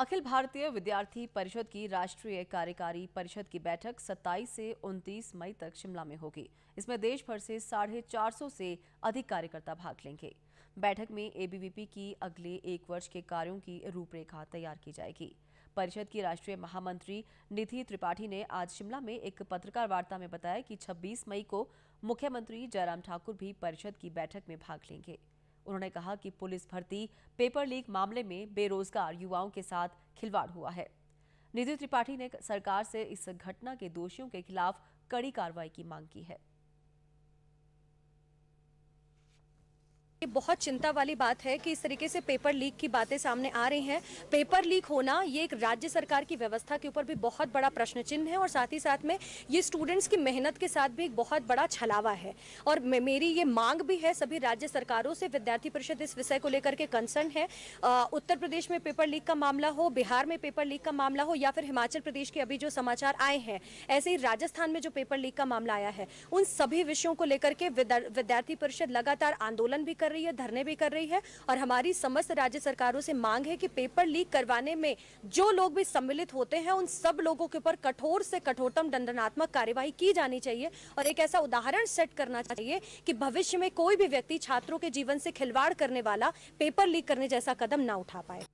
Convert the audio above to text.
अखिल भारतीय विद्यार्थी परिषद की राष्ट्रीय कार्यकारी परिषद की बैठक 27 से 29 मई तक शिमला में होगी इसमें देश भर से साढ़े चार से अधिक कार्यकर्ता भाग लेंगे बैठक में एबीवीपी की अगले एक वर्ष के कार्यों की रूपरेखा तैयार की जाएगी परिषद की राष्ट्रीय महामंत्री निधि त्रिपाठी ने आज शिमला में एक पत्रकार वार्ता में बताया कि 26 मई को मुख्यमंत्री जयराम ठाकुर भी परिषद की बैठक में भाग लेंगे उन्होंने कहा कि पुलिस भर्ती पेपर लीक मामले में बेरोजगार युवाओं के साथ खिलवाड़ हुआ है निधि त्रिपाठी ने सरकार से इस घटना के दोषियों के खिलाफ कड़ी कार्रवाई की मांग की है ये बहुत चिंता वाली बात है कि इस तरीके से पेपर लीक की बातें सामने आ रही हैं पेपर लीक होना ये एक राज्य सरकार की व्यवस्था के ऊपर भी बहुत बड़ा प्रश्न चिन्ह है और साथ ही साथ में ये स्टूडेंट्स की मेहनत के साथ भी एक बहुत बड़ा छलावा है और मेरी ये मांग भी है सभी राज्य सरकारों से विद्यार्थी परिषद इस विषय को लेकर के कंसर्न है आ, उत्तर प्रदेश में पेपर लीक का मामला हो बिहार में पेपर लीक का मामला हो या फिर हिमाचल प्रदेश के अभी जो समाचार आए हैं ऐसे ही राजस्थान में जो पेपर लीक का मामला आया है उन सभी विषयों को लेकर के विद्यार्थी परिषद लगातार आंदोलन भी कर कर रही है धरने भी कर रही है और हमारी समस्त राज्य सरकारों से मांग है कि पेपर लीक करवाने में जो लोग भी सम्मिलित होते हैं उन सब लोगों के ऊपर कठोर से कठोरतम दंडनात्मक कार्यवाही की जानी चाहिए और एक ऐसा उदाहरण सेट करना चाहिए कि भविष्य में कोई भी व्यक्ति छात्रों के जीवन से खिलवाड़ करने वाला पेपर लीक करने जैसा कदम ना उठा पाए